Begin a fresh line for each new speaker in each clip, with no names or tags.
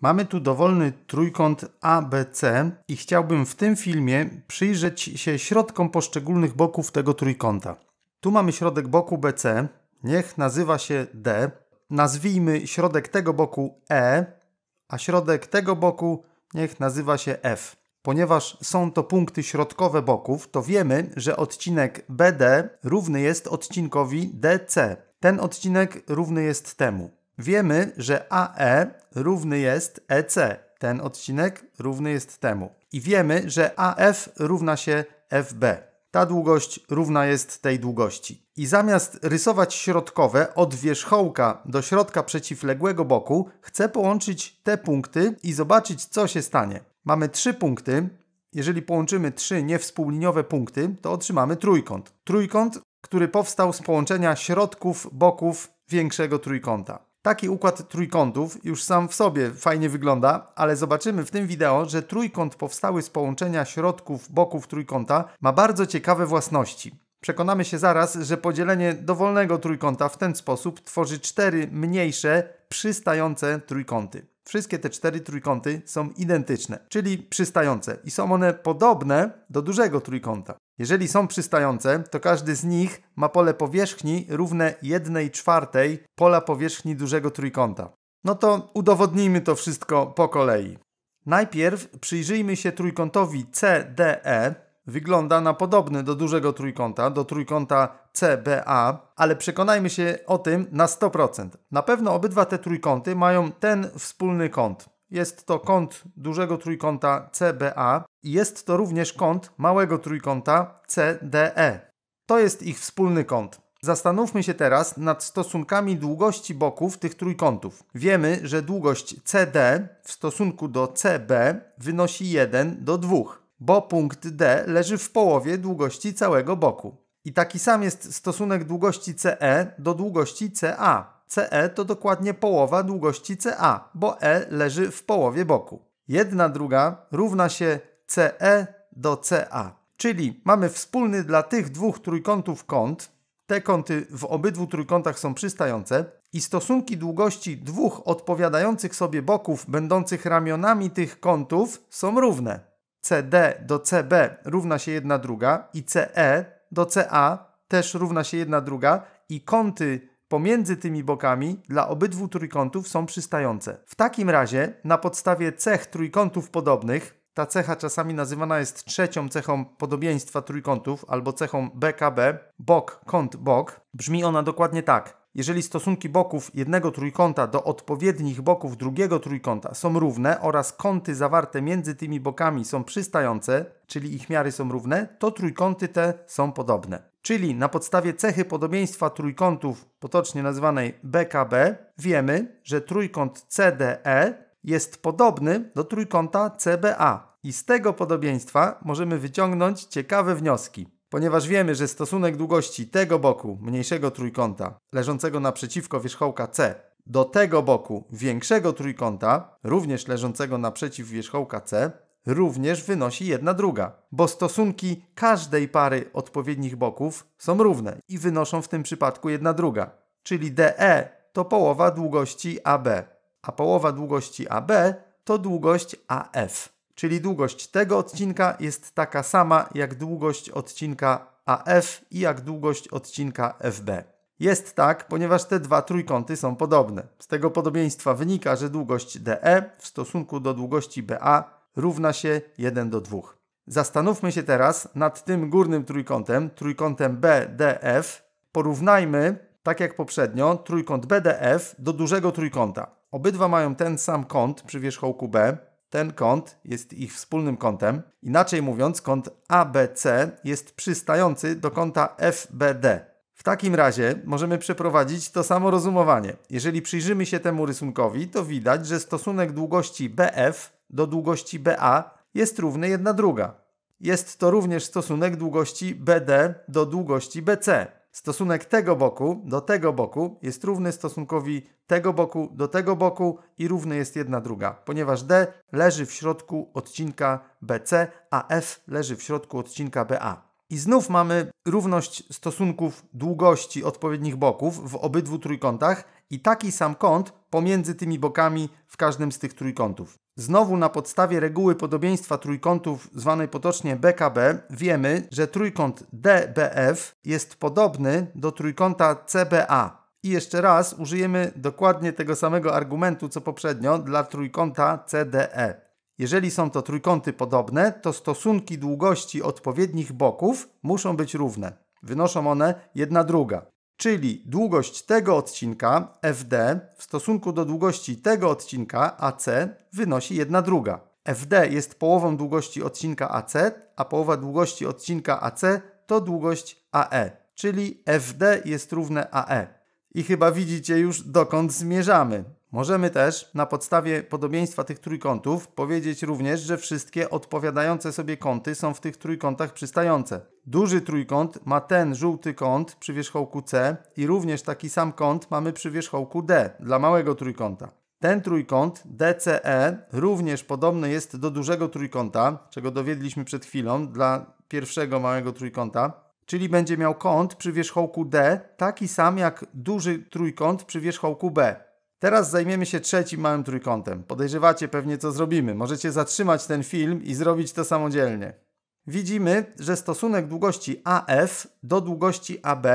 Mamy tu dowolny trójkąt ABC i chciałbym w tym filmie przyjrzeć się środkom poszczególnych boków tego trójkąta. Tu mamy środek boku BC, niech nazywa się D. Nazwijmy środek tego boku E, a środek tego boku niech nazywa się F. Ponieważ są to punkty środkowe boków, to wiemy, że odcinek BD równy jest odcinkowi DC. Ten odcinek równy jest temu. Wiemy, że AE równy jest EC. Ten odcinek równy jest temu. I wiemy, że AF równa się FB. Ta długość równa jest tej długości. I zamiast rysować środkowe od wierzchołka do środka przeciwległego boku, chcę połączyć te punkty i zobaczyć, co się stanie. Mamy trzy punkty. Jeżeli połączymy trzy niewspółliniowe punkty, to otrzymamy trójkąt. Trójkąt, który powstał z połączenia środków boków większego trójkąta. Taki układ trójkątów już sam w sobie fajnie wygląda, ale zobaczymy w tym wideo, że trójkąt powstały z połączenia środków boków trójkąta ma bardzo ciekawe własności. Przekonamy się zaraz, że podzielenie dowolnego trójkąta w ten sposób tworzy cztery mniejsze, przystające trójkąty. Wszystkie te cztery trójkąty są identyczne, czyli przystające i są one podobne do dużego trójkąta. Jeżeli są przystające, to każdy z nich ma pole powierzchni równe 1 czwartej pola powierzchni dużego trójkąta. No to udowodnijmy to wszystko po kolei. Najpierw przyjrzyjmy się trójkątowi CDE. Wygląda na podobny do dużego trójkąta, do trójkąta CBA, ale przekonajmy się o tym na 100%. Na pewno obydwa te trójkąty mają ten wspólny kąt. Jest to kąt dużego trójkąta CBA i jest to również kąt małego trójkąta CDE. To jest ich wspólny kąt. Zastanówmy się teraz nad stosunkami długości boków tych trójkątów. Wiemy, że długość CD w stosunku do CB wynosi 1 do 2, bo punkt D leży w połowie długości całego boku. I taki sam jest stosunek długości CE do długości CA. CE to dokładnie połowa długości CA, bo E leży w połowie boku. Jedna druga równa się CE do CA, czyli mamy wspólny dla tych dwóch trójkątów kąt, te kąty w obydwu trójkątach są przystające i stosunki długości dwóch odpowiadających sobie boków będących ramionami tych kątów są równe. CD do CB równa się jedna druga i CE do CA też równa się jedna druga i kąty pomiędzy tymi bokami dla obydwu trójkątów są przystające. W takim razie, na podstawie cech trójkątów podobnych, ta cecha czasami nazywana jest trzecią cechą podobieństwa trójkątów albo cechą BKB, bok, kąt, bok, brzmi ona dokładnie tak. Jeżeli stosunki boków jednego trójkąta do odpowiednich boków drugiego trójkąta są równe oraz kąty zawarte między tymi bokami są przystające, czyli ich miary są równe, to trójkąty te są podobne. Czyli na podstawie cechy podobieństwa trójkątów potocznie nazywanej BKB wiemy, że trójkąt CDE jest podobny do trójkąta CBA. I z tego podobieństwa możemy wyciągnąć ciekawe wnioski. Ponieważ wiemy, że stosunek długości tego boku mniejszego trójkąta leżącego naprzeciwko wierzchołka C do tego boku większego trójkąta, również leżącego naprzeciw wierzchołka C, również wynosi jedna druga, bo stosunki każdej pary odpowiednich boków są równe i wynoszą w tym przypadku jedna druga, czyli DE to połowa długości AB, a połowa długości AB to długość AF, czyli długość tego odcinka jest taka sama jak długość odcinka AF i jak długość odcinka FB. Jest tak, ponieważ te dwa trójkąty są podobne. Z tego podobieństwa wynika, że długość DE w stosunku do długości BA równa się 1 do 2. Zastanówmy się teraz nad tym górnym trójkątem, trójkątem BDF. Porównajmy, tak jak poprzednio, trójkąt BDF do dużego trójkąta. Obydwa mają ten sam kąt przy wierzchołku B. Ten kąt jest ich wspólnym kątem. Inaczej mówiąc, kąt ABC jest przystający do kąta FBD. W takim razie możemy przeprowadzić to samo rozumowanie. Jeżeli przyjrzymy się temu rysunkowi, to widać, że stosunek długości BF do długości BA jest równy 1 druga. Jest to również stosunek długości BD do długości BC. Stosunek tego boku do tego boku jest równy stosunkowi tego boku do tego boku i równy jest 1 druga, ponieważ D leży w środku odcinka BC, a F leży w środku odcinka BA. I znów mamy równość stosunków długości odpowiednich boków w obydwu trójkątach, i taki sam kąt pomiędzy tymi bokami w każdym z tych trójkątów. Znowu na podstawie reguły podobieństwa trójkątów zwanej potocznie BKB wiemy, że trójkąt DBF jest podobny do trójkąta CBA. I jeszcze raz użyjemy dokładnie tego samego argumentu co poprzednio dla trójkąta CDE. Jeżeli są to trójkąty podobne, to stosunki długości odpowiednich boków muszą być równe. Wynoszą one jedna druga. Czyli długość tego odcinka FD w stosunku do długości tego odcinka AC wynosi 1 druga. FD jest połową długości odcinka AC, a połowa długości odcinka AC to długość AE, czyli FD jest równe AE. I chyba widzicie już dokąd zmierzamy. Możemy też na podstawie podobieństwa tych trójkątów powiedzieć również, że wszystkie odpowiadające sobie kąty są w tych trójkątach przystające. Duży trójkąt ma ten żółty kąt przy wierzchołku C i również taki sam kąt mamy przy wierzchołku D dla małego trójkąta. Ten trójkąt DCE również podobny jest do dużego trójkąta, czego dowiedliśmy przed chwilą dla pierwszego małego trójkąta, czyli będzie miał kąt przy wierzchołku D taki sam jak duży trójkąt przy wierzchołku B. Teraz zajmiemy się trzecim małym trójkątem. Podejrzewacie pewnie, co zrobimy. Możecie zatrzymać ten film i zrobić to samodzielnie. Widzimy, że stosunek długości AF do długości AB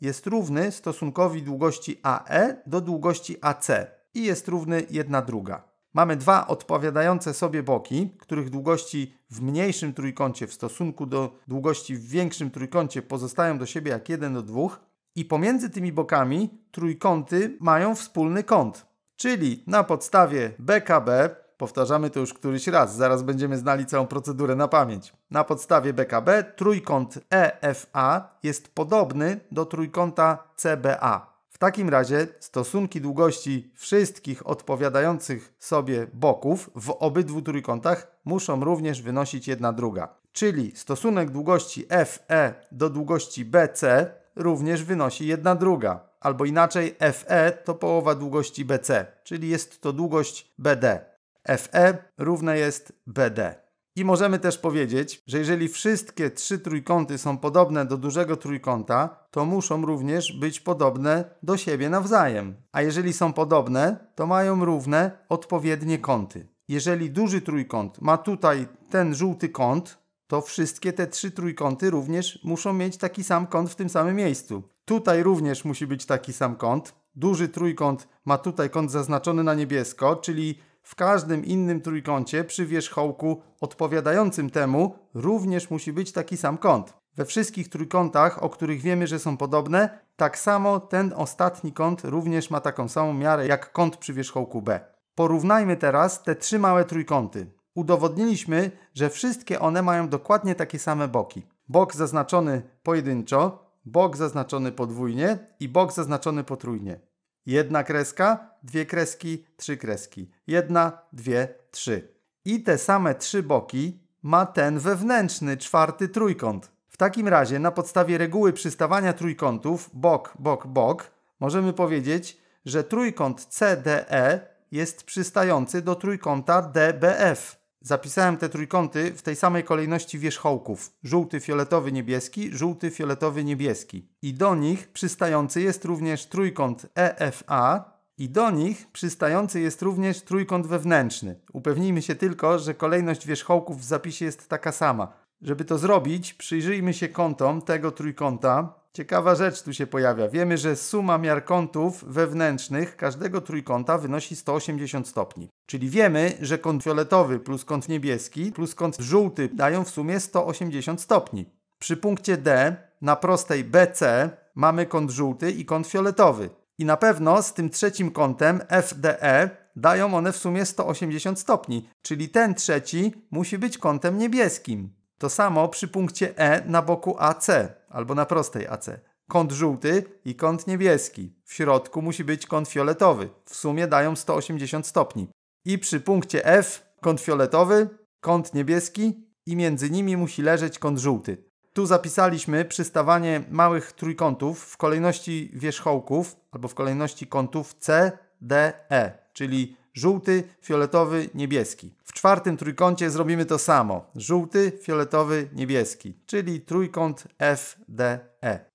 jest równy stosunkowi długości AE do długości AC i jest równy 1 druga. Mamy dwa odpowiadające sobie boki, których długości w mniejszym trójkącie w stosunku do długości w większym trójkącie pozostają do siebie jak 1 do 2 i pomiędzy tymi bokami trójkąty mają wspólny kąt. Czyli na podstawie BKB, powtarzamy to już któryś raz, zaraz będziemy znali całą procedurę na pamięć. Na podstawie BKB trójkąt EFA jest podobny do trójkąta CBA. W takim razie stosunki długości wszystkich odpowiadających sobie boków w obydwu trójkątach muszą również wynosić jedna druga. Czyli stosunek długości FE do długości BC również wynosi 1 druga, albo inaczej FE to połowa długości BC, czyli jest to długość BD. FE równe jest BD. I możemy też powiedzieć, że jeżeli wszystkie trzy trójkąty są podobne do dużego trójkąta, to muszą również być podobne do siebie nawzajem. A jeżeli są podobne, to mają równe odpowiednie kąty. Jeżeli duży trójkąt ma tutaj ten żółty kąt, to wszystkie te trzy trójkąty również muszą mieć taki sam kąt w tym samym miejscu. Tutaj również musi być taki sam kąt. Duży trójkąt ma tutaj kąt zaznaczony na niebiesko, czyli w każdym innym trójkącie przy wierzchołku odpowiadającym temu również musi być taki sam kąt. We wszystkich trójkątach, o których wiemy, że są podobne, tak samo ten ostatni kąt również ma taką samą miarę jak kąt przy wierzchołku B. Porównajmy teraz te trzy małe trójkąty udowodniliśmy, że wszystkie one mają dokładnie takie same boki. Bok zaznaczony pojedynczo, bok zaznaczony podwójnie i bok zaznaczony potrójnie. Jedna kreska, dwie kreski, trzy kreski. Jedna, dwie, trzy. I te same trzy boki ma ten wewnętrzny czwarty trójkąt. W takim razie na podstawie reguły przystawania trójkątów bok, bok, bok możemy powiedzieć, że trójkąt CDE jest przystający do trójkąta DBF. Zapisałem te trójkąty w tej samej kolejności wierzchołków. Żółty, fioletowy, niebieski, żółty, fioletowy, niebieski. I do nich przystający jest również trójkąt EFA i do nich przystający jest również trójkąt wewnętrzny. Upewnijmy się tylko, że kolejność wierzchołków w zapisie jest taka sama. Żeby to zrobić, przyjrzyjmy się kątom tego trójkąta Ciekawa rzecz tu się pojawia. Wiemy, że suma miar kątów wewnętrznych każdego trójkąta wynosi 180 stopni. Czyli wiemy, że kąt fioletowy plus kąt niebieski plus kąt żółty dają w sumie 180 stopni. Przy punkcie D na prostej BC mamy kąt żółty i kąt fioletowy. I na pewno z tym trzecim kątem FDE dają one w sumie 180 stopni, czyli ten trzeci musi być kątem niebieskim. To samo przy punkcie E na boku AC albo na prostej AC. Kąt żółty i kąt niebieski. W środku musi być kąt fioletowy. W sumie dają 180 stopni. I przy punkcie F kąt fioletowy, kąt niebieski i między nimi musi leżeć kąt żółty. Tu zapisaliśmy przystawanie małych trójkątów w kolejności wierzchołków albo w kolejności kątów C, D, E, czyli żółty, fioletowy, niebieski. W czwartym trójkącie zrobimy to samo. Żółty, fioletowy, niebieski, czyli trójkąt FDE.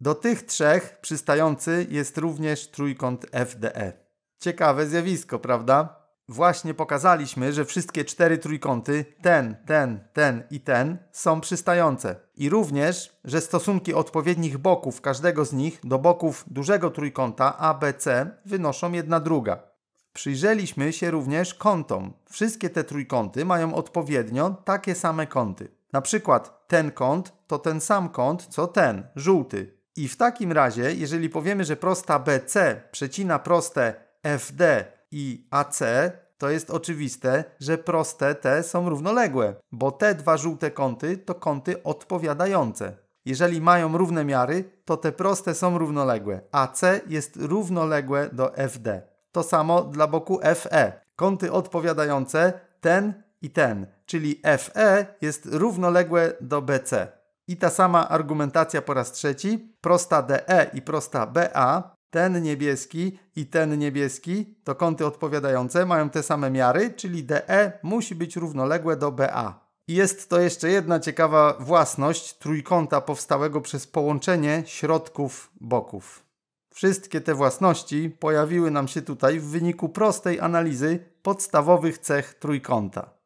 Do tych trzech przystający jest również trójkąt FDE. Ciekawe zjawisko, prawda? Właśnie pokazaliśmy, że wszystkie cztery trójkąty, ten, ten, ten i ten, są przystające. I również, że stosunki odpowiednich boków każdego z nich do boków dużego trójkąta ABC wynoszą jedna druga. Przyjrzeliśmy się również kątom. Wszystkie te trójkąty mają odpowiednio takie same kąty. Na przykład ten kąt to ten sam kąt co ten, żółty. I w takim razie, jeżeli powiemy, że prosta BC przecina proste FD i AC, to jest oczywiste, że proste te są równoległe, bo te dwa żółte kąty to kąty odpowiadające. Jeżeli mają równe miary, to te proste są równoległe, a C jest równoległe do FD. To samo dla boku FE. Kąty odpowiadające ten i ten, czyli FE jest równoległe do BC. I ta sama argumentacja po raz trzeci. Prosta DE i prosta BA, ten niebieski i ten niebieski to kąty odpowiadające, mają te same miary, czyli DE musi być równoległe do BA. I jest to jeszcze jedna ciekawa własność trójkąta powstałego przez połączenie środków boków. Wszystkie te własności pojawiły nam się tutaj w wyniku prostej analizy podstawowych cech trójkąta.